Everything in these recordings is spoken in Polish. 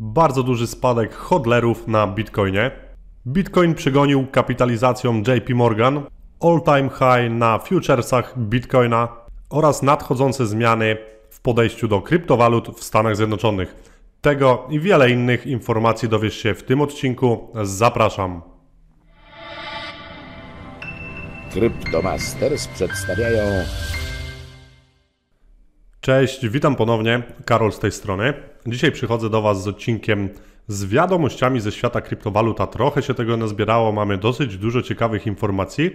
bardzo duży spadek hodlerów na Bitcoinie. Bitcoin przegonił kapitalizacją JP Morgan, all-time high na futuresach Bitcoina oraz nadchodzące zmiany w podejściu do kryptowalut w Stanach Zjednoczonych. Tego i wiele innych informacji dowiesz się w tym odcinku. Zapraszam. Cryptomasters przedstawiają. Cześć, witam ponownie. Karol z tej strony. Dzisiaj przychodzę do Was z odcinkiem z wiadomościami ze świata kryptowaluta. trochę się tego nazbierało, mamy dosyć dużo ciekawych informacji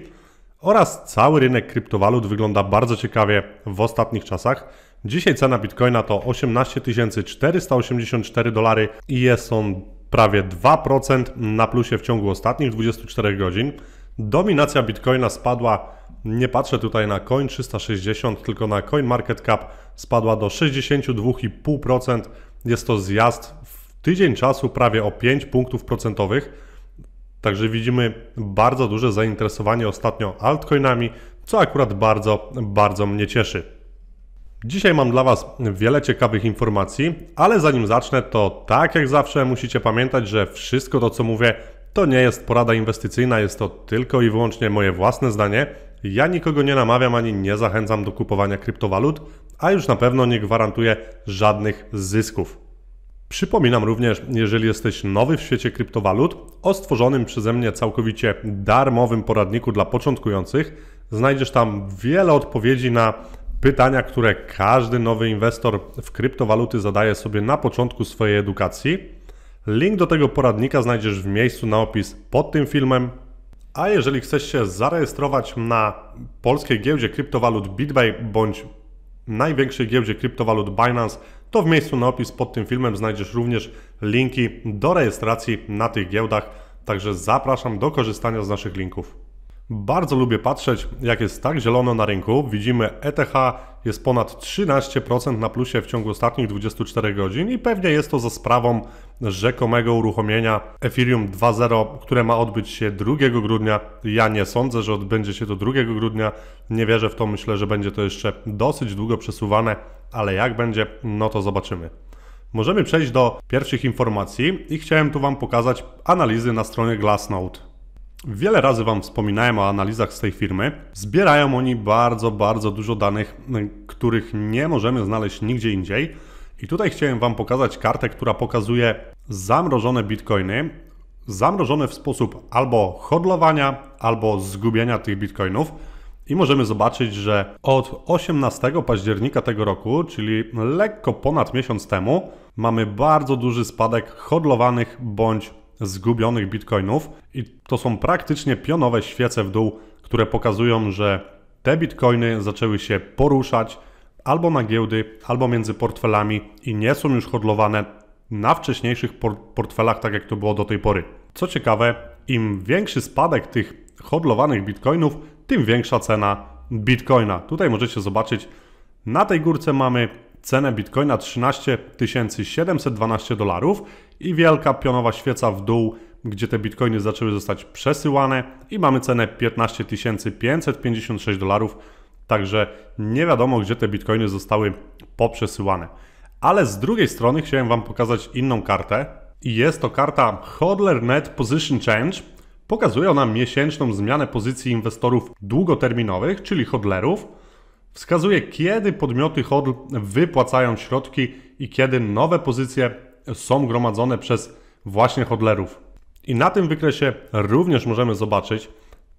oraz cały rynek kryptowalut wygląda bardzo ciekawie w ostatnich czasach. Dzisiaj cena bitcoina to 18 484 dolary i jest on prawie 2% na plusie w ciągu ostatnich 24 godzin. Dominacja bitcoina spadła, nie patrzę tutaj na Coin 360, tylko na CoinMarketCap spadła do 62,5% jest to zjazd w tydzień czasu prawie o 5 punktów procentowych. Także widzimy bardzo duże zainteresowanie ostatnio altcoinami, co akurat bardzo, bardzo mnie cieszy. Dzisiaj mam dla Was wiele ciekawych informacji, ale zanim zacznę, to tak jak zawsze musicie pamiętać, że wszystko to, co mówię, to nie jest porada inwestycyjna, jest to tylko i wyłącznie moje własne zdanie. Ja nikogo nie namawiam ani nie zachęcam do kupowania kryptowalut, a już na pewno nie gwarantuję żadnych zysków. Przypominam również, jeżeli jesteś nowy w świecie kryptowalut, o stworzonym przeze mnie całkowicie darmowym poradniku dla początkujących. Znajdziesz tam wiele odpowiedzi na pytania, które każdy nowy inwestor w kryptowaluty zadaje sobie na początku swojej edukacji. Link do tego poradnika znajdziesz w miejscu na opis pod tym filmem. A jeżeli chcesz się zarejestrować na polskiej giełdzie kryptowalut BitBay bądź największej giełdzie kryptowalut Binance, to w miejscu na opis pod tym filmem znajdziesz również linki do rejestracji na tych giełdach. Także zapraszam do korzystania z naszych linków. Bardzo lubię patrzeć, jak jest tak zielono na rynku. Widzimy ETH jest ponad 13% na plusie w ciągu ostatnich 24 godzin i pewnie jest to za sprawą rzekomego uruchomienia Ethereum 2.0, które ma odbyć się 2 grudnia. Ja nie sądzę, że odbędzie się to 2 grudnia. Nie wierzę w to, myślę, że będzie to jeszcze dosyć długo przesuwane, ale jak będzie, no to zobaczymy. Możemy przejść do pierwszych informacji i chciałem tu Wam pokazać analizy na stronie Glassnode. Wiele razy Wam wspominałem o analizach z tej firmy. Zbierają oni bardzo, bardzo dużo danych, których nie możemy znaleźć nigdzie indziej. I tutaj chciałem Wam pokazać kartę, która pokazuje zamrożone bitcoiny, zamrożone w sposób albo hodlowania, albo zgubienia tych bitcoinów. I możemy zobaczyć, że od 18 października tego roku, czyli lekko ponad miesiąc temu, mamy bardzo duży spadek hodlowanych bądź zgubionych bitcoinów i to są praktycznie pionowe świece w dół, które pokazują, że te bitcoiny zaczęły się poruszać albo na giełdy, albo między portfelami i nie są już hodlowane na wcześniejszych portfelach, tak jak to było do tej pory. Co ciekawe, im większy spadek tych hodlowanych bitcoinów, tym większa cena bitcoina. Tutaj możecie zobaczyć, na tej górce mamy cenę bitcoina 13 712 dolarów i wielka pionowa świeca w dół, gdzie te bitcoiny zaczęły zostać przesyłane i mamy cenę 15 556 dolarów, także nie wiadomo gdzie te bitcoiny zostały poprzesyłane. Ale z drugiej strony chciałem Wam pokazać inną kartę i jest to karta HodlerNet Position Change. Pokazuje ona miesięczną zmianę pozycji inwestorów długoterminowych, czyli hodlerów, wskazuje, kiedy podmioty hodl wypłacają środki i kiedy nowe pozycje są gromadzone przez właśnie hodlerów. I na tym wykresie również możemy zobaczyć,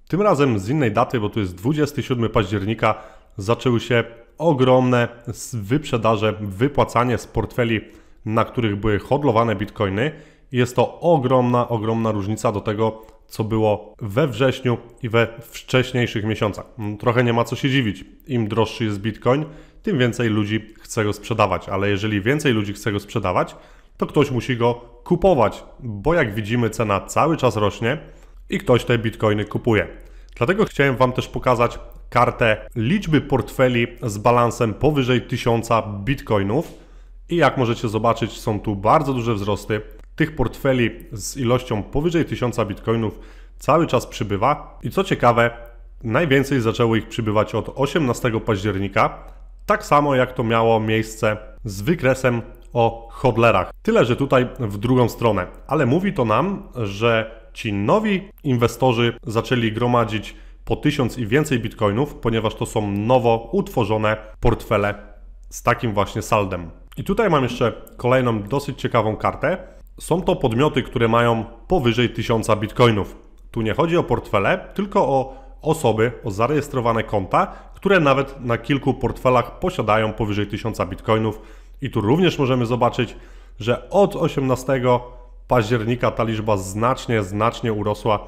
tym razem z innej daty, bo tu jest 27 października, zaczęły się ogromne wyprzedaże, wypłacanie z portfeli, na których były hodlowane bitcoiny. Jest to ogromna, ogromna różnica do tego, co było we wrześniu i we wcześniejszych miesiącach. Mm, trochę nie ma co się dziwić. Im droższy jest bitcoin, tym więcej ludzi chce go sprzedawać, ale jeżeli więcej ludzi chce go sprzedawać, to ktoś musi go kupować, bo jak widzimy, cena cały czas rośnie i ktoś te bitcoiny kupuje. Dlatego chciałem Wam też pokazać kartę liczby portfeli z balansem powyżej 1000 bitcoinów. I jak możecie zobaczyć, są tu bardzo duże wzrosty tych portfeli z ilością powyżej 1000 bitcoinów cały czas przybywa i co ciekawe, najwięcej zaczęło ich przybywać od 18 października, tak samo jak to miało miejsce z wykresem o hodlerach. Tyle, że tutaj w drugą stronę, ale mówi to nam, że ci nowi inwestorzy zaczęli gromadzić po 1000 i więcej bitcoinów, ponieważ to są nowo utworzone portfele z takim właśnie saldem. I tutaj mam jeszcze kolejną dosyć ciekawą kartę. Są to podmioty, które mają powyżej 1000 bitcoinów. Tu nie chodzi o portfele, tylko o osoby, o zarejestrowane konta, które nawet na kilku portfelach posiadają powyżej 1000 bitcoinów. I tu również możemy zobaczyć, że od 18 października ta liczba znacznie, znacznie urosła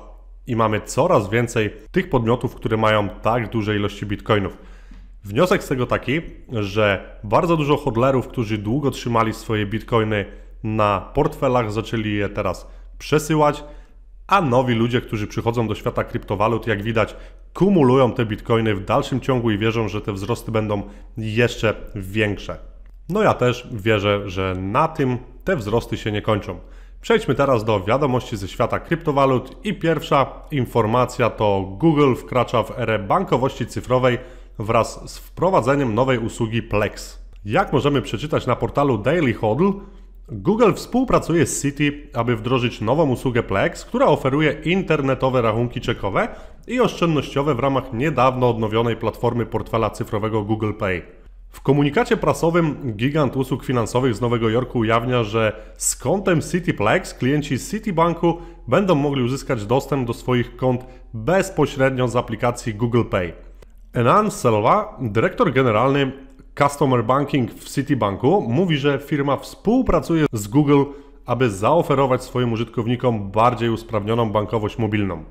i mamy coraz więcej tych podmiotów, które mają tak duże ilości bitcoinów. Wniosek z tego taki, że bardzo dużo hodlerów, którzy długo trzymali swoje bitcoiny na portfelach, zaczęli je teraz przesyłać, a nowi ludzie, którzy przychodzą do świata kryptowalut, jak widać, kumulują te bitcoiny w dalszym ciągu i wierzą, że te wzrosty będą jeszcze większe. No ja też wierzę, że na tym te wzrosty się nie kończą. Przejdźmy teraz do wiadomości ze świata kryptowalut i pierwsza informacja to Google wkracza w erę bankowości cyfrowej wraz z wprowadzeniem nowej usługi Plex. Jak możemy przeczytać na portalu Daily Hodl, Google współpracuje z Citi, aby wdrożyć nową usługę Plex, która oferuje internetowe rachunki czekowe i oszczędnościowe w ramach niedawno odnowionej platformy portfela cyfrowego Google Pay. W komunikacie prasowym gigant usług finansowych z Nowego Jorku ujawnia, że z kontem Plex klienci Citibanku będą mogli uzyskać dostęp do swoich kont bezpośrednio z aplikacji Google Pay. Enan Selva, dyrektor generalny Customer Banking w Citibanku mówi, że firma współpracuje z Google, aby zaoferować swoim użytkownikom bardziej usprawnioną bankowość mobilną.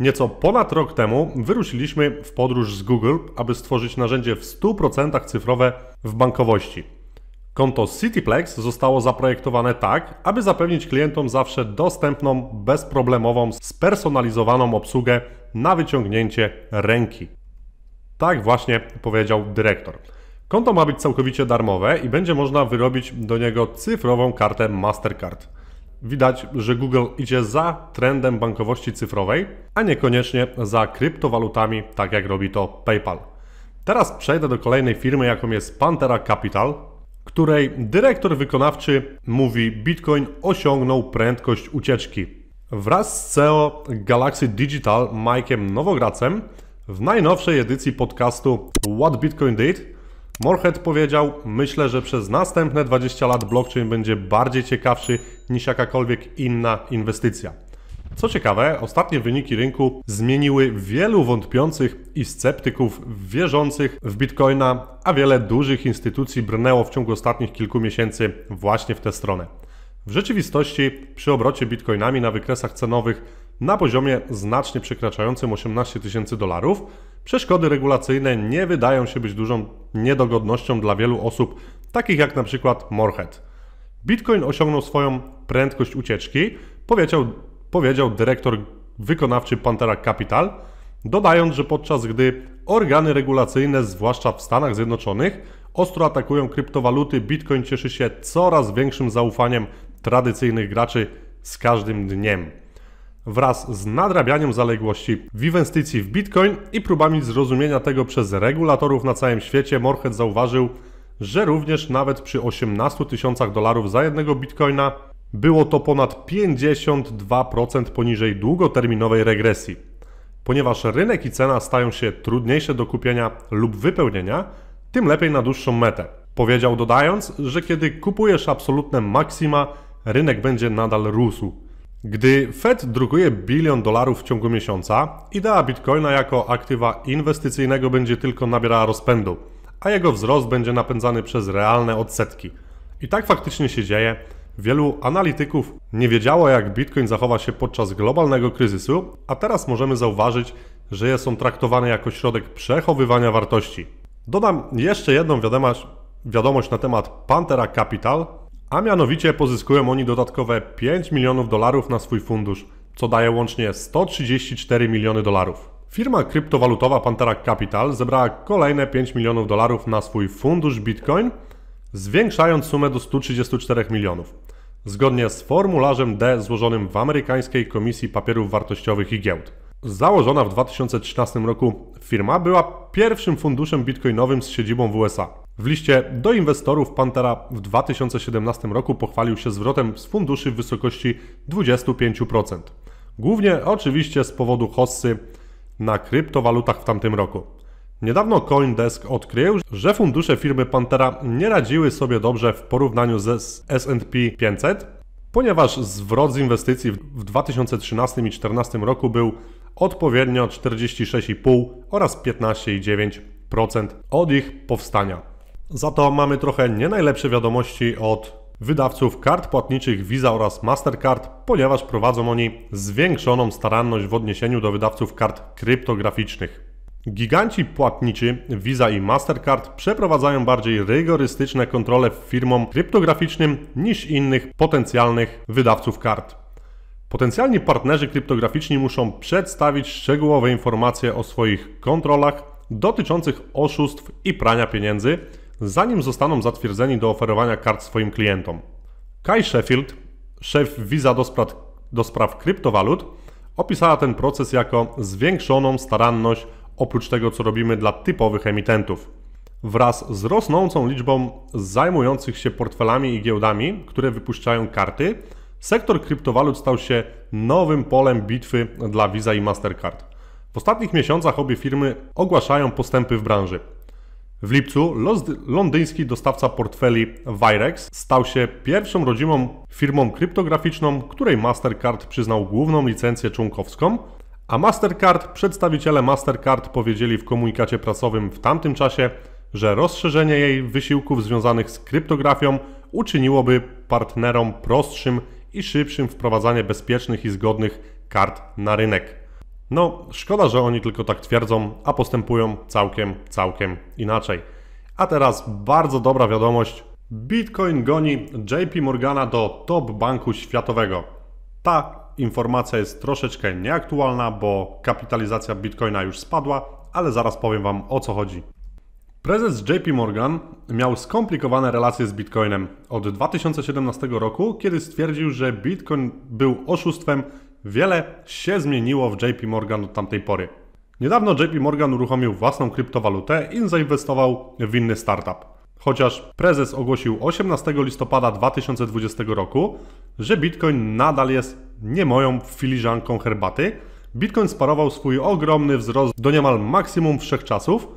Nieco ponad rok temu wyruszyliśmy w podróż z Google, aby stworzyć narzędzie w 100% cyfrowe w bankowości. Konto Cityplex zostało zaprojektowane tak, aby zapewnić klientom zawsze dostępną, bezproblemową, spersonalizowaną obsługę na wyciągnięcie ręki. Tak właśnie powiedział dyrektor. Konto ma być całkowicie darmowe i będzie można wyrobić do niego cyfrową kartę Mastercard. Widać, że Google idzie za trendem bankowości cyfrowej, a niekoniecznie za kryptowalutami, tak jak robi to PayPal. Teraz przejdę do kolejnej firmy, jaką jest Pantera Capital, której dyrektor wykonawczy mówi: Bitcoin osiągnął prędkość ucieczki. Wraz z CEO Galaxy Digital Mike'em Nowogracem w najnowszej edycji podcastu What Bitcoin Did Morehead powiedział, myślę, że przez następne 20 lat blockchain będzie bardziej ciekawszy niż jakakolwiek inna inwestycja. Co ciekawe, ostatnie wyniki rynku zmieniły wielu wątpiących i sceptyków wierzących w bitcoina, a wiele dużych instytucji brnęło w ciągu ostatnich kilku miesięcy właśnie w tę stronę. W rzeczywistości przy obrocie bitcoinami na wykresach cenowych na poziomie znacznie przekraczającym 18 tysięcy dolarów. Przeszkody regulacyjne nie wydają się być dużą niedogodnością dla wielu osób, takich jak na przykład Morhead. Bitcoin osiągnął swoją prędkość ucieczki, powiedział, powiedział dyrektor wykonawczy Pantera Capital, dodając, że podczas gdy organy regulacyjne, zwłaszcza w Stanach Zjednoczonych, ostro atakują kryptowaluty, Bitcoin cieszy się coraz większym zaufaniem tradycyjnych graczy z każdym dniem wraz z nadrabianiem zaległości w inwestycji w Bitcoin i próbami zrozumienia tego przez regulatorów na całym świecie, Morhead zauważył, że również nawet przy 18 tysiącach dolarów za jednego bitcoina było to ponad 52% poniżej długoterminowej regresji. Ponieważ rynek i cena stają się trudniejsze do kupienia lub wypełnienia, tym lepiej na dłuższą metę. Powiedział dodając, że kiedy kupujesz absolutne maksima, rynek będzie nadal rósł. Gdy Fed drukuje bilion dolarów w ciągu miesiąca, idea bitcoina jako aktywa inwestycyjnego będzie tylko nabierała rozpędu, a jego wzrost będzie napędzany przez realne odsetki. I tak faktycznie się dzieje. Wielu analityków nie wiedziało, jak bitcoin zachowa się podczas globalnego kryzysu, a teraz możemy zauważyć, że jest on traktowany jako środek przechowywania wartości. Dodam jeszcze jedną wiadomość, wiadomość na temat Pantera Capital, a mianowicie pozyskują oni dodatkowe 5 milionów dolarów na swój fundusz, co daje łącznie 134 miliony dolarów. Firma kryptowalutowa Pantera Capital zebrała kolejne 5 milionów dolarów na swój fundusz Bitcoin, zwiększając sumę do 134 milionów, zgodnie z formularzem D złożonym w amerykańskiej Komisji Papierów Wartościowych i Giełd. Założona w 2013 roku firma była pierwszym funduszem bitcoinowym z siedzibą w USA. W liście do inwestorów Pantera w 2017 roku pochwalił się zwrotem z funduszy w wysokości 25%. Głównie oczywiście z powodu hossy na kryptowalutach w tamtym roku. Niedawno Coindesk odkrył, że fundusze firmy Pantera nie radziły sobie dobrze w porównaniu ze S&P 500, ponieważ zwrot z inwestycji w 2013 i 2014 roku był odpowiednio 46,5 oraz 15,9% od ich powstania. Za to mamy trochę nie najlepsze wiadomości od wydawców kart płatniczych Visa oraz Mastercard, ponieważ prowadzą oni zwiększoną staranność w odniesieniu do wydawców kart kryptograficznych. Giganci płatniczy Visa i Mastercard przeprowadzają bardziej rygorystyczne kontrole firmom kryptograficznym niż innych potencjalnych wydawców kart. Potencjalni partnerzy kryptograficzni muszą przedstawić szczegółowe informacje o swoich kontrolach dotyczących oszustw i prania pieniędzy, zanim zostaną zatwierdzeni do oferowania kart swoim klientom. Kai Sheffield, szef Visa do spraw, do spraw kryptowalut, opisała ten proces jako zwiększoną staranność oprócz tego, co robimy dla typowych emitentów. Wraz z rosnącą liczbą zajmujących się portfelami i giełdami, które wypuszczają karty, sektor kryptowalut stał się nowym polem bitwy dla Visa i Mastercard. W ostatnich miesiącach obie firmy ogłaszają postępy w branży. W lipcu londyński dostawca portfeli Virex stał się pierwszą rodzimą firmą kryptograficzną, której Mastercard przyznał główną licencję członkowską, a Mastercard, przedstawiciele Mastercard powiedzieli w komunikacie prasowym w tamtym czasie, że rozszerzenie jej wysiłków związanych z kryptografią uczyniłoby partnerom prostszym i szybszym wprowadzanie bezpiecznych i zgodnych kart na rynek. No, szkoda, że oni tylko tak twierdzą, a postępują całkiem, całkiem inaczej. A teraz bardzo dobra wiadomość. Bitcoin goni JP Morgana do top banku światowego. Ta informacja jest troszeczkę nieaktualna, bo kapitalizacja Bitcoina już spadła, ale zaraz powiem Wam o co chodzi. Prezes JP Morgan miał skomplikowane relacje z Bitcoinem od 2017 roku, kiedy stwierdził, że Bitcoin był oszustwem Wiele się zmieniło w JP Morgan od tamtej pory. Niedawno JP Morgan uruchomił własną kryptowalutę i zainwestował w inny startup. Chociaż prezes ogłosił 18 listopada 2020 roku, że Bitcoin nadal jest nie moją filiżanką herbaty, Bitcoin sparował swój ogromny wzrost do niemal maksimum wszechczasów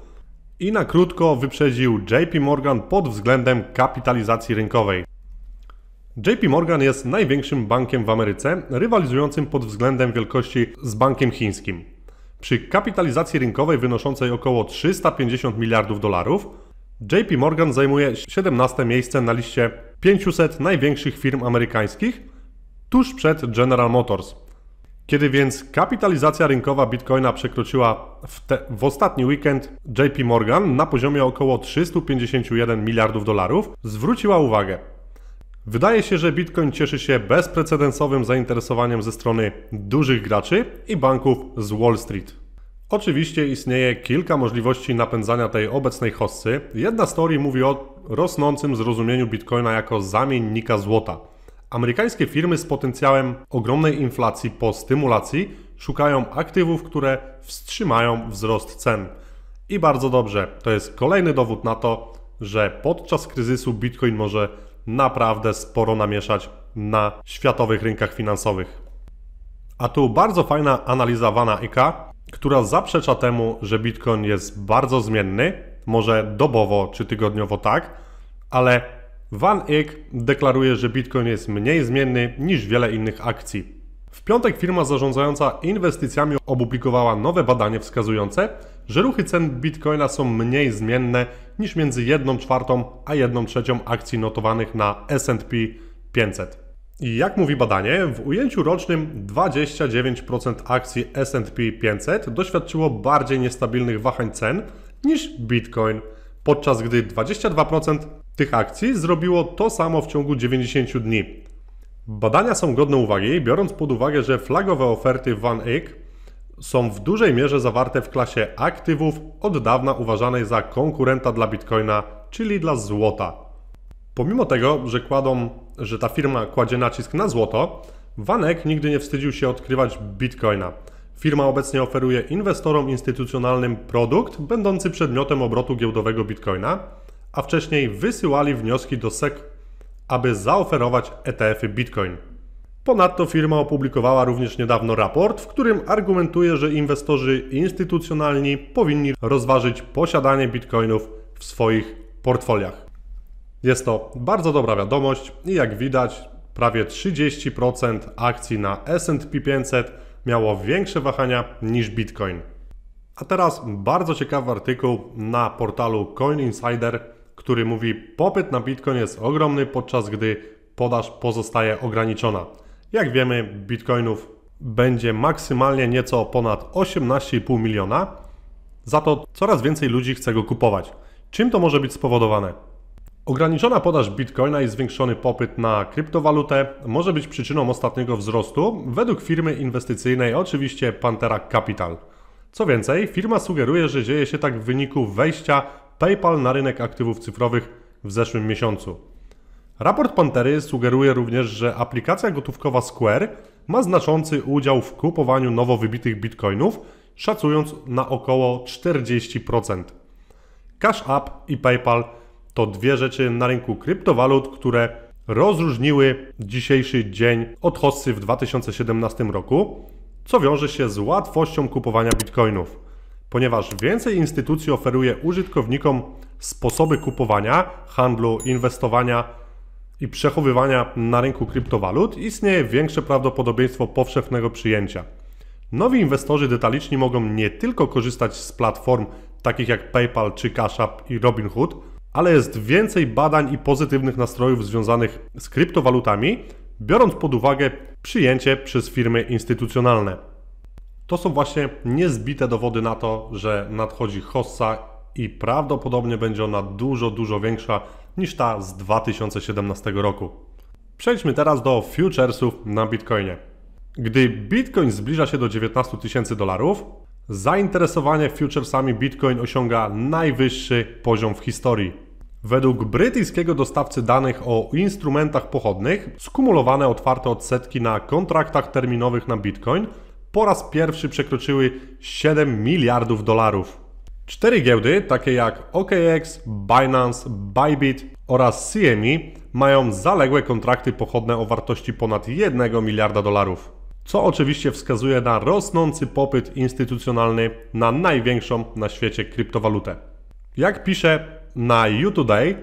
i na krótko wyprzedził JP Morgan pod względem kapitalizacji rynkowej. JP Morgan jest największym bankiem w Ameryce, rywalizującym pod względem wielkości z bankiem chińskim. Przy kapitalizacji rynkowej wynoszącej około 350 miliardów dolarów, JP Morgan zajmuje 17 miejsce na liście 500 największych firm amerykańskich, tuż przed General Motors. Kiedy więc kapitalizacja rynkowa bitcoina przekroczyła w, te, w, ostatni weekend JP Morgan na poziomie około 351 miliardów dolarów, zwróciła uwagę. Wydaje się, że Bitcoin cieszy się bezprecedensowym zainteresowaniem ze strony dużych graczy i banków z Wall Street. Oczywiście istnieje kilka możliwości napędzania tej obecnej hossy. Jedna z teorii mówi o rosnącym zrozumieniu Bitcoina jako zamiennika złota. Amerykańskie firmy z potencjałem ogromnej inflacji po stymulacji szukają aktywów, które wstrzymają wzrost cen. I bardzo dobrze, to jest kolejny dowód na to, że podczas kryzysu Bitcoin może naprawdę sporo namieszać na światowych rynkach finansowych. A tu bardzo fajna analiza Vana Ika, która zaprzecza temu, że Bitcoin jest bardzo zmienny, może dobowo czy tygodniowo tak, ale Van Eck deklaruje, że Bitcoin jest mniej zmienny niż wiele innych akcji. W piątek firma zarządzająca inwestycjami opublikowała nowe badanie wskazujące, że ruchy cen bitcoina są mniej zmienne niż między 1 czwartą a 1 trzecią akcji notowanych na SP 500. I jak mówi badanie, w ujęciu rocznym 29% akcji SP 500 doświadczyło bardziej niestabilnych wahań cen niż bitcoin, podczas gdy 22% tych akcji zrobiło to samo w ciągu 90 dni. Badania są godne uwagi, biorąc pod uwagę, że flagowe oferty Van są w dużej mierze zawarte w klasie aktywów od dawna uważanej za konkurenta dla bitcoina, czyli dla złota. Pomimo tego, że kładą, że ta firma kładzie nacisk na złoto, Vanek nigdy nie wstydził się odkrywać bitcoina. Firma obecnie oferuje inwestorom instytucjonalnym produkt będący przedmiotem obrotu giełdowego bitcoina, a wcześniej wysyłali wnioski do SEC, aby zaoferować ETF-y bitcoin. Ponadto firma opublikowała również niedawno raport, w którym argumentuje, że inwestorzy instytucjonalni powinni rozważyć posiadanie bitcoinów w swoich portfoliach. Jest to bardzo dobra wiadomość i jak widać, prawie 30% akcji na SP 500 miało większe wahania niż bitcoin. A teraz bardzo ciekawy artykuł na portalu Coin Insider, który mówi: Popyt na bitcoin jest ogromny, podczas gdy podaż pozostaje ograniczona. Jak wiemy, bitcoinów będzie maksymalnie nieco ponad 18,5 miliona. Za to coraz więcej ludzi chce go kupować. Czym to może być spowodowane? Ograniczona podaż bitcoina i zwiększony popyt na kryptowalutę może być przyczyną ostatniego wzrostu według firmy inwestycyjnej, oczywiście Pantera Capital. Co więcej, firma sugeruje, że dzieje się tak w wyniku wejścia PayPal na rynek aktywów cyfrowych w zeszłym miesiącu. Raport Pantery sugeruje również, że aplikacja gotówkowa Square ma znaczący udział w kupowaniu nowo wybitych bitcoinów, szacując na około 40%. Cash App i PayPal to dwie rzeczy na rynku kryptowalut, które rozróżniły dzisiejszy dzień od hossy w 2017 roku, co wiąże się z łatwością kupowania bitcoinów. Ponieważ więcej instytucji oferuje użytkownikom sposoby kupowania, handlu, inwestowania i przechowywania na rynku kryptowalut istnieje większe prawdopodobieństwo powszechnego przyjęcia. Nowi inwestorzy detaliczni mogą nie tylko korzystać z platform takich jak PayPal czy Cash App i Robinhood, ale jest więcej badań i pozytywnych nastrojów związanych z kryptowalutami, biorąc pod uwagę przyjęcie przez firmy instytucjonalne. To są właśnie niezbite dowody na to, że nadchodzi hossa i prawdopodobnie będzie ona dużo, dużo większa niż ta z 2017 roku. Przejdźmy teraz do futuresów na Bitcoinie. Gdy Bitcoin zbliża się do 19 tysięcy dolarów, zainteresowanie futuresami Bitcoin osiąga najwyższy poziom w historii. Według brytyjskiego dostawcy danych o instrumentach pochodnych, skumulowane otwarte odsetki na kontraktach terminowych na Bitcoin po raz pierwszy przekroczyły 7 miliardów dolarów. Cztery giełdy, takie jak OKX, Binance, Bybit oraz CME, mają zaległe kontrakty pochodne o wartości ponad 1 miliarda dolarów, co oczywiście wskazuje na rosnący popyt instytucjonalny na największą na świecie kryptowalutę. Jak pisze na YouToday,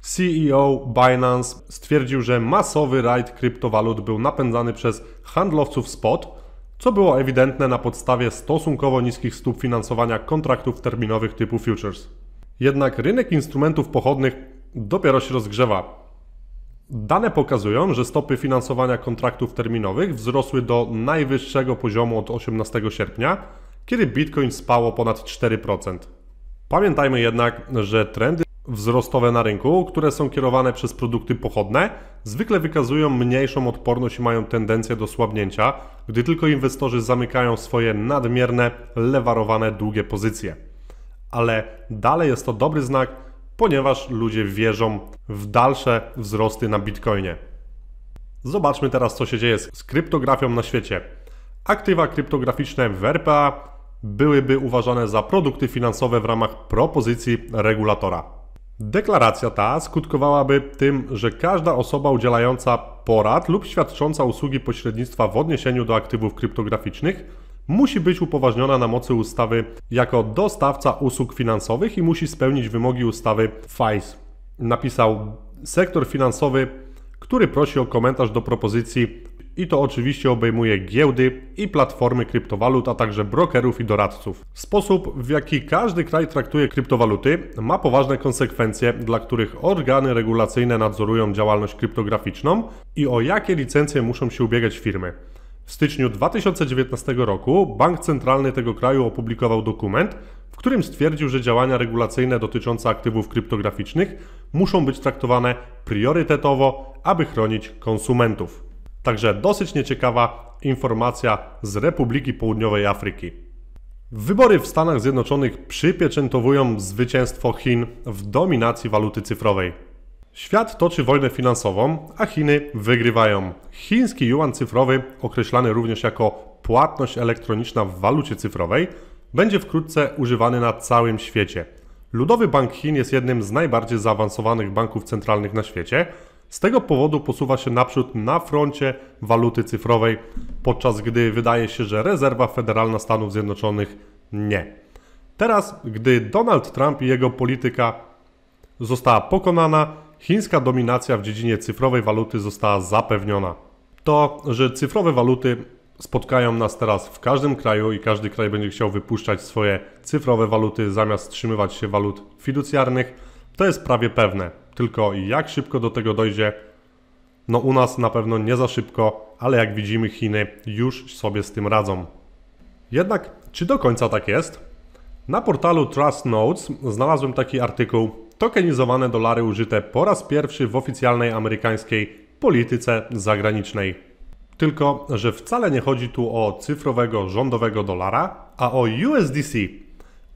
CEO Binance stwierdził, że masowy rajd kryptowalut był napędzany przez handlowców spot – co było ewidentne na podstawie stosunkowo niskich stóp finansowania kontraktów terminowych typu futures. Jednak rynek instrumentów pochodnych dopiero się rozgrzewa. Dane pokazują, że stopy finansowania kontraktów terminowych wzrosły do najwyższego poziomu od 18 sierpnia, kiedy Bitcoin spało ponad 4%. Pamiętajmy jednak, że trendy wzrostowe na rynku, które są kierowane przez produkty pochodne, zwykle wykazują mniejszą odporność i mają tendencję do słabnięcia, gdy tylko inwestorzy zamykają swoje nadmierne, lewarowane, długie pozycje. Ale dalej jest to dobry znak, ponieważ ludzie wierzą w dalsze wzrosty na Bitcoinie. Zobaczmy teraz, co się dzieje z kryptografią na świecie. Aktywa kryptograficzne w RPA byłyby uważane za produkty finansowe w ramach propozycji regulatora. Deklaracja ta skutkowałaby tym, że każda osoba udzielająca porad lub świadcząca usługi pośrednictwa w odniesieniu do aktywów kryptograficznych musi być upoważniona na mocy ustawy jako dostawca usług finansowych i musi spełnić wymogi ustawy FICE. Napisał sektor finansowy, który prosi o komentarz do propozycji i to oczywiście obejmuje giełdy i platformy kryptowalut, a także brokerów i doradców. Sposób, w jaki każdy kraj traktuje kryptowaluty, ma poważne konsekwencje, dla których organy regulacyjne nadzorują działalność kryptograficzną i o jakie licencje muszą się ubiegać firmy. W styczniu 2019 roku Bank Centralny tego kraju opublikował dokument, w którym stwierdził, że działania regulacyjne dotyczące aktywów kryptograficznych muszą być traktowane priorytetowo, aby chronić konsumentów. Także dosyć nieciekawa informacja z Republiki Południowej Afryki. Wybory w Stanach Zjednoczonych przypieczętowują zwycięstwo Chin w dominacji waluty cyfrowej. Świat toczy wojnę finansową, a Chiny wygrywają. Chiński yuan cyfrowy, określany również jako płatność elektroniczna w walucie cyfrowej, będzie wkrótce używany na całym świecie. Ludowy Bank Chin jest jednym z najbardziej zaawansowanych banków centralnych na świecie – z tego powodu posuwa się naprzód na froncie waluty cyfrowej, podczas gdy wydaje się, że rezerwa federalna Stanów Zjednoczonych nie. Teraz, gdy Donald Trump i jego polityka została pokonana, chińska dominacja w dziedzinie cyfrowej waluty została zapewniona. To, że cyfrowe waluty spotkają nas teraz w każdym kraju i każdy kraj będzie chciał wypuszczać swoje cyfrowe waluty zamiast trzymywać się walut fiducjarnych, to jest prawie pewne. Tylko jak szybko do tego dojdzie, no u nas na pewno nie za szybko, ale jak widzimy Chiny już sobie z tym radzą. Jednak czy do końca tak jest? Na portalu Trust Notes znalazłem taki artykuł Tokenizowane dolary użyte po raz pierwszy w oficjalnej amerykańskiej polityce zagranicznej. Tylko, że wcale nie chodzi tu o cyfrowego rządowego dolara, a o USDC,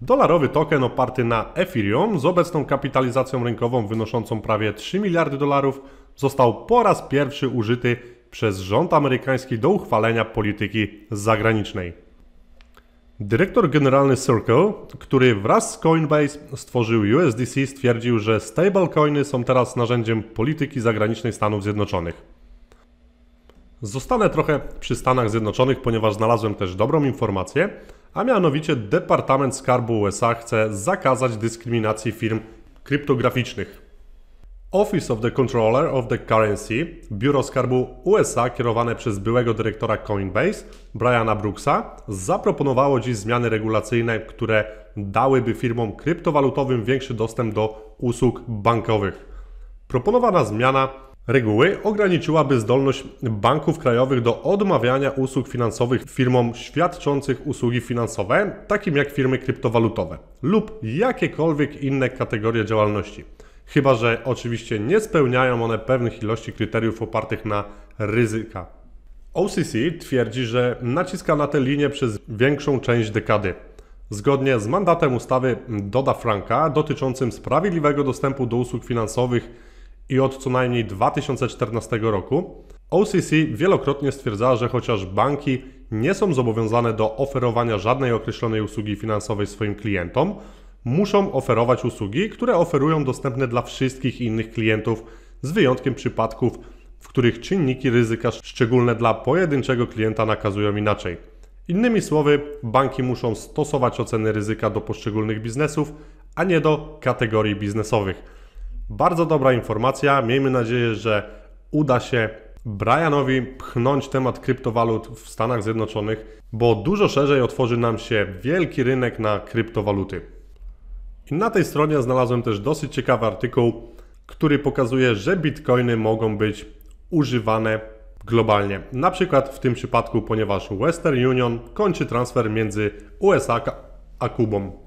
Dolarowy token oparty na Ethereum z obecną kapitalizacją rynkową wynoszącą prawie 3 miliardy dolarów został po raz pierwszy użyty przez rząd amerykański do uchwalenia polityki zagranicznej. Dyrektor generalny Circle, który wraz z Coinbase stworzył USDC, stwierdził, że stablecoiny są teraz narzędziem polityki zagranicznej Stanów Zjednoczonych. Zostanę trochę przy Stanach Zjednoczonych, ponieważ znalazłem też dobrą informację, a mianowicie Departament Skarbu USA chce zakazać dyskryminacji firm kryptograficznych. Office of the Controller of the Currency, biuro skarbu USA kierowane przez byłego dyrektora Coinbase, Briana Brooksa, zaproponowało dziś zmiany regulacyjne, które dałyby firmom kryptowalutowym większy dostęp do usług bankowych. Proponowana zmiana reguły ograniczyłaby zdolność banków krajowych do odmawiania usług finansowych firmom świadczących usługi finansowe, takim jak firmy kryptowalutowe lub jakiekolwiek inne kategorie działalności. Chyba, że oczywiście nie spełniają one pewnych ilości kryteriów opartych na ryzyka. OCC twierdzi, że naciska na tę linię przez większą część dekady. Zgodnie z mandatem ustawy Doda Franka dotyczącym sprawiedliwego dostępu do usług finansowych i od co najmniej 2014 roku, OCC wielokrotnie stwierdzała, że chociaż banki nie są zobowiązane do oferowania żadnej określonej usługi finansowej swoim klientom, muszą oferować usługi, które oferują dostępne dla wszystkich innych klientów, z wyjątkiem przypadków, w których czynniki ryzyka szczególne dla pojedynczego klienta nakazują inaczej. Innymi słowy, banki muszą stosować oceny ryzyka do poszczególnych biznesów, a nie do kategorii biznesowych. Bardzo dobra informacja. Miejmy nadzieję, że uda się Brianowi pchnąć temat kryptowalut w Stanach Zjednoczonych, bo dużo szerzej otworzy nam się wielki rynek na kryptowaluty. I na tej stronie znalazłem też dosyć ciekawy artykuł, który pokazuje, że bitcoiny mogą być używane globalnie. Na przykład w tym przypadku, ponieważ Western Union kończy transfer między USA a Kubą.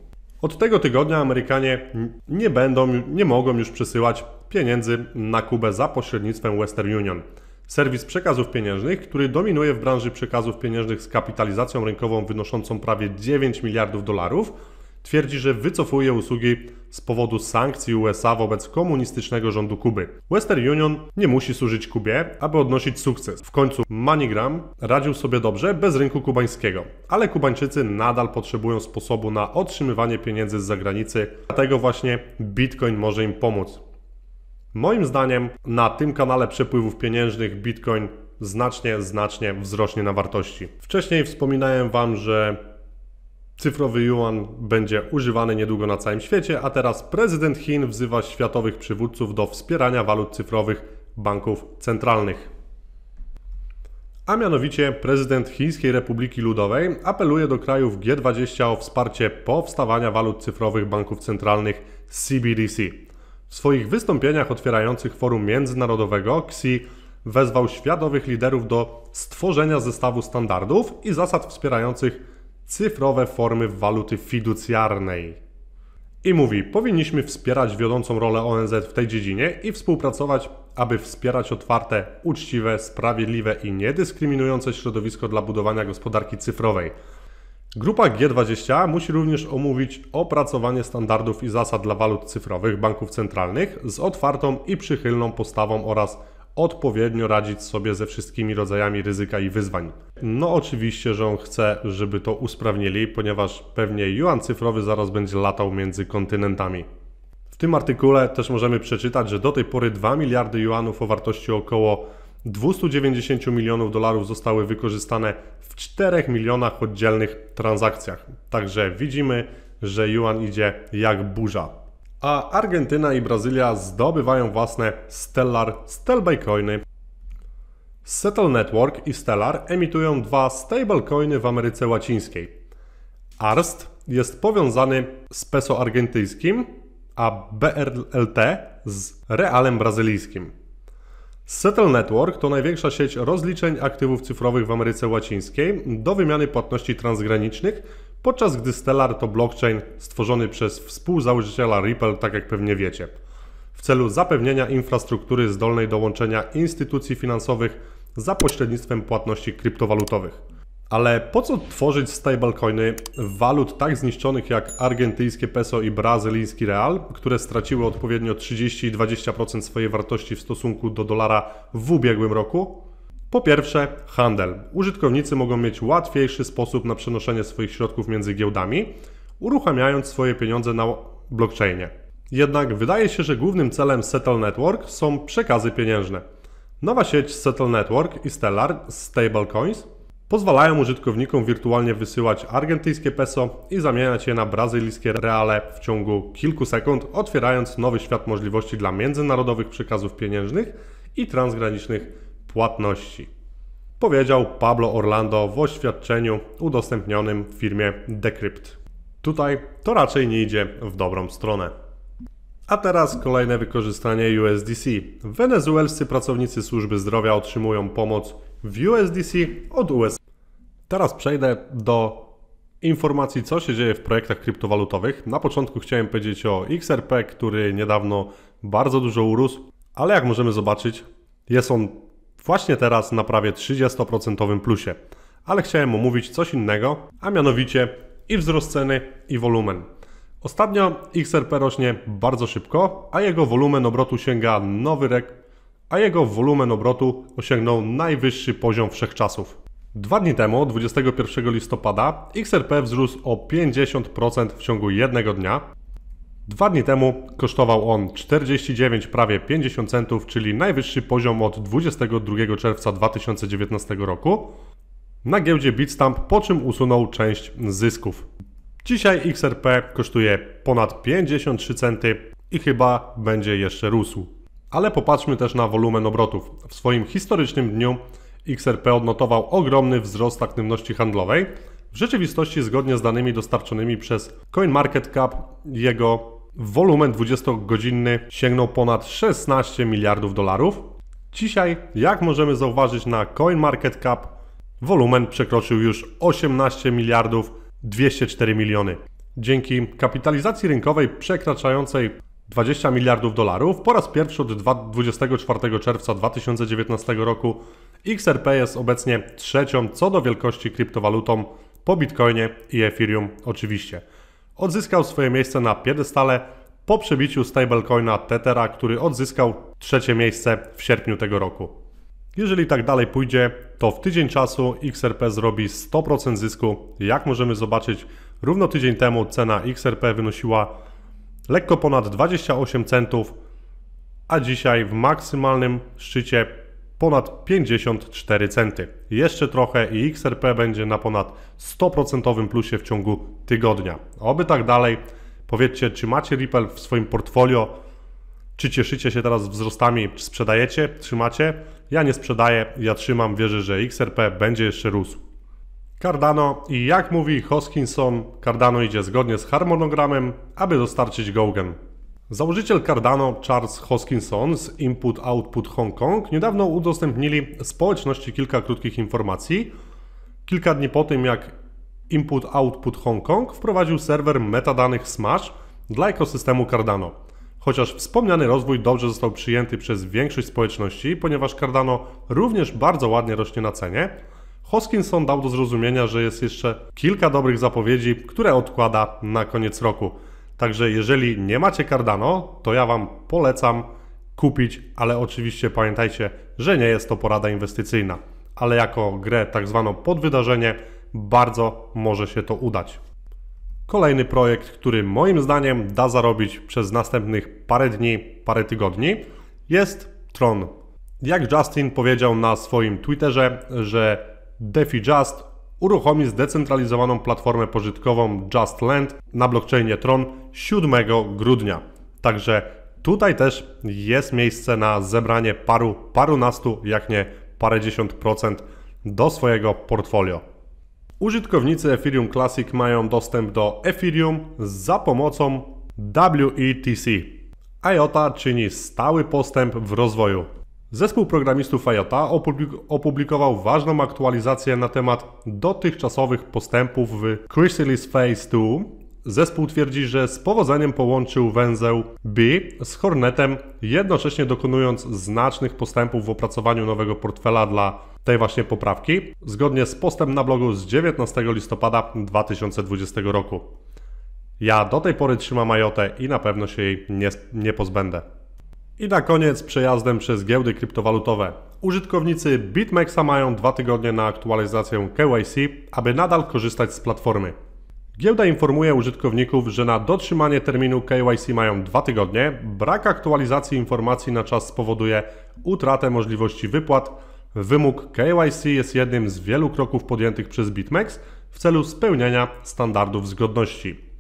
Od tego tygodnia Amerykanie nie będą, nie mogą już przesyłać pieniędzy na Kubę za pośrednictwem Western Union. Serwis przekazów pieniężnych, który dominuje w branży przekazów pieniężnych z kapitalizacją rynkową wynoszącą prawie 9 miliardów dolarów, twierdzi, że wycofuje usługi z powodu sankcji USA wobec komunistycznego rządu Kuby. Western Union nie musi służyć Kubie, aby odnosić sukces. W końcu MoneyGram radził sobie dobrze bez rynku kubańskiego, ale Kubańczycy nadal potrzebują sposobu na otrzymywanie pieniędzy z zagranicy, dlatego właśnie Bitcoin może im pomóc. Moim zdaniem na tym kanale przepływów pieniężnych Bitcoin znacznie, znacznie wzrośnie na wartości. Wcześniej wspominałem Wam, że Cyfrowy yuan będzie używany niedługo na całym świecie, a teraz prezydent Chin wzywa światowych przywódców do wspierania walut cyfrowych banków centralnych. A mianowicie prezydent Chińskiej Republiki Ludowej apeluje do krajów G20 o wsparcie powstawania walut cyfrowych banków centralnych CBDC. W swoich wystąpieniach otwierających forum międzynarodowego XI wezwał światowych liderów do stworzenia zestawu standardów i zasad wspierających cyfrowe formy waluty fiducjarnej. I mówi, powinniśmy wspierać wiodącą rolę ONZ w tej dziedzinie i współpracować, aby wspierać otwarte, uczciwe, sprawiedliwe i niedyskryminujące środowisko dla budowania gospodarki cyfrowej. Grupa G20 musi również omówić opracowanie standardów i zasad dla walut cyfrowych banków centralnych z otwartą i przychylną postawą oraz odpowiednio radzić sobie ze wszystkimi rodzajami ryzyka i wyzwań. No oczywiście, że on chce, żeby to usprawnili, ponieważ pewnie yuan cyfrowy zaraz będzie latał między kontynentami. W tym artykule też możemy przeczytać, że do tej pory 2 miliardy juanów o wartości około 290 milionów dolarów zostały wykorzystane w 4 milionach oddzielnych transakcjach. Także widzimy, że yuan idzie jak burza a Argentyna i Brazylia zdobywają własne Stellar Stablecoiny. Settle Network i Stellar emitują dwa stablecoiny w Ameryce Łacińskiej. ARST jest powiązany z peso argentyńskim, a BRLT z realem brazylijskim. Settle Network to największa sieć rozliczeń aktywów cyfrowych w Ameryce Łacińskiej do wymiany płatności transgranicznych podczas gdy Stellar to blockchain stworzony przez współzałożyciela Ripple, tak jak pewnie wiecie, w celu zapewnienia infrastruktury zdolnej do łączenia instytucji finansowych za pośrednictwem płatności kryptowalutowych. Ale po co tworzyć stablecoiny walut tak zniszczonych jak argentyńskie peso i brazylijski real, które straciły odpowiednio 30 i 20% swojej wartości w stosunku do dolara w ubiegłym roku? Po pierwsze, handel. Użytkownicy mogą mieć łatwiejszy sposób na przenoszenie swoich środków między giełdami, uruchamiając swoje pieniądze na blockchainie. Jednak wydaje się, że głównym celem Settle Network są przekazy pieniężne. Nowa sieć Settle Network i Stellar Stablecoins pozwalają użytkownikom wirtualnie wysyłać argentyńskie peso i zamieniać je na brazylijskie reale w ciągu kilku sekund, otwierając nowy świat możliwości dla międzynarodowych przekazów pieniężnych i transgranicznych płatności. Powiedział Pablo Orlando w oświadczeniu udostępnionym w firmie Decrypt. Tutaj to raczej nie idzie w dobrą stronę. A teraz kolejne wykorzystanie USDC. Wenezuelscy pracownicy służby zdrowia otrzymują pomoc w USDC od US. Teraz przejdę do informacji, co się dzieje w projektach kryptowalutowych. Na początku chciałem powiedzieć o XRP, który niedawno bardzo dużo urósł, ale jak możemy zobaczyć, jest on Właśnie teraz na prawie 30% plusie, ale chciałem omówić coś innego, a mianowicie i wzrost ceny i wolumen. Ostatnio XRP rośnie bardzo szybko, a jego wolumen obrotu sięga nowy rek, a jego wolumen obrotu osiągnął najwyższy poziom wszechczasów. Dwa dni temu, 21 listopada, XRP wzrósł o 50% w ciągu jednego dnia, Dwa dni temu kosztował on 49, prawie 50 centów, czyli najwyższy poziom od 22 czerwca 2019 roku na giełdzie Bitstamp, po czym usunął część zysków. Dzisiaj XRP kosztuje ponad 53 centy i chyba będzie jeszcze rósł. Ale popatrzmy też na wolumen obrotów. W swoim historycznym dniu XRP odnotował ogromny wzrost aktywności handlowej. W rzeczywistości, zgodnie z danymi dostarczonymi przez CoinMarketCap, jego Wolumen 20-godzinny sięgnął ponad 16 miliardów dolarów. Dzisiaj, jak możemy zauważyć na CoinMarketCap, wolumen przekroczył już 18 miliardów 204 miliony. Dzięki kapitalizacji rynkowej przekraczającej 20 miliardów dolarów po raz pierwszy od 24 czerwca 2019 roku XRP jest obecnie trzecią co do wielkości kryptowalutą po Bitcoinie i Ethereum oczywiście odzyskał swoje miejsce na piedestale po przebiciu stablecoina Tethera, który odzyskał trzecie miejsce w sierpniu tego roku. Jeżeli tak dalej pójdzie, to w tydzień czasu XRP zrobi 100% zysku. Jak możemy zobaczyć, równo tydzień temu cena XRP wynosiła lekko ponad 28 centów, a dzisiaj w maksymalnym szczycie ponad 54 centy. Jeszcze trochę i XRP będzie na ponad 100% plusie w ciągu tygodnia. Oby tak dalej. Powiedzcie, czy macie Ripple w swoim portfolio, czy cieszycie się teraz wzrostami, czy sprzedajecie, trzymacie? Ja nie sprzedaję, ja trzymam, wierzę, że XRP będzie jeszcze rósł. Cardano i jak mówi Hoskinson, Cardano idzie zgodnie z harmonogramem, aby dostarczyć Gogen. Założyciel Cardano Charles Hoskinson z Input Output Hong Kong niedawno udostępnili społeczności kilka krótkich informacji. Kilka dni po tym, jak Input Output Hong Kong wprowadził serwer metadanych Smash dla ekosystemu Cardano. Chociaż wspomniany rozwój dobrze został przyjęty przez większość społeczności, ponieważ Cardano również bardzo ładnie rośnie na cenie, Hoskinson dał do zrozumienia, że jest jeszcze kilka dobrych zapowiedzi, które odkłada na koniec roku – Także jeżeli nie macie Cardano, to ja Wam polecam kupić, ale oczywiście pamiętajcie, że nie jest to porada inwestycyjna, ale jako grę tak zwaną pod wydarzenie bardzo może się to udać. Kolejny projekt, który moim zdaniem da zarobić przez następnych parę dni, parę tygodni, jest Tron. Jak Justin powiedział na swoim Twitterze, że DefiJust uruchomi zdecentralizowaną platformę pożytkową Just Land na blockchainie Tron 7 grudnia. Także tutaj też jest miejsce na zebranie paru, parunastu, jak nie parędziesiąt procent do swojego portfolio. Użytkownicy Ethereum Classic mają dostęp do Ethereum za pomocą WETC. IOTA czyni stały postęp w rozwoju. Zespół programistów IOTA opublikował ważną aktualizację na temat dotychczasowych postępów w Chrysalis Phase 2. Zespół twierdzi, że z powodzeniem połączył węzeł B z Hornetem, jednocześnie dokonując znacznych postępów w opracowaniu nowego portfela dla tej właśnie poprawki, zgodnie z postem na blogu z 19 listopada 2020 roku. Ja do tej pory trzymam IOTę i na pewno się jej nie, nie pozbędę. I na koniec przejazdem przez giełdy kryptowalutowe. Użytkownicy BitMEXa mają dwa tygodnie na aktualizację KYC, aby nadal korzystać z platformy. Giełda informuje użytkowników, że na dotrzymanie terminu KYC mają dwa tygodnie. Brak aktualizacji informacji na czas spowoduje utratę możliwości wypłat. Wymóg KYC jest jednym z wielu kroków podjętych przez BitMEX w celu spełniania standardów zgodności.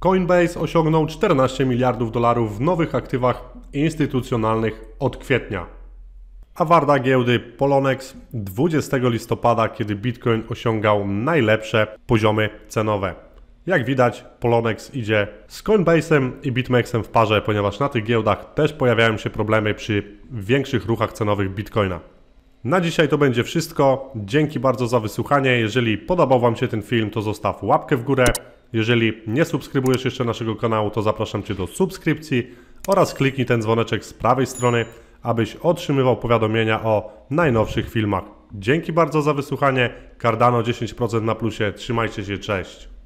Coinbase osiągnął 14 miliardów dolarów w nowych aktywach instytucjonalnych od kwietnia. A warda giełdy Polonex 20 listopada, kiedy Bitcoin osiągał najlepsze poziomy cenowe. Jak widać, Polonex idzie z Coinbase'em i BitMEXem w parze, ponieważ na tych giełdach też pojawiają się problemy przy większych ruchach cenowych Bitcoina. Na dzisiaj to będzie wszystko. Dzięki bardzo za wysłuchanie. Jeżeli podobał Wam się ten film, to zostaw łapkę w górę. Jeżeli nie subskrybujesz jeszcze naszego kanału, to zapraszam Cię do subskrypcji oraz kliknij ten dzwoneczek z prawej strony, abyś otrzymywał powiadomienia o najnowszych filmach. Dzięki bardzo za wysłuchanie. Cardano 10% na plusie. Trzymajcie się, cześć.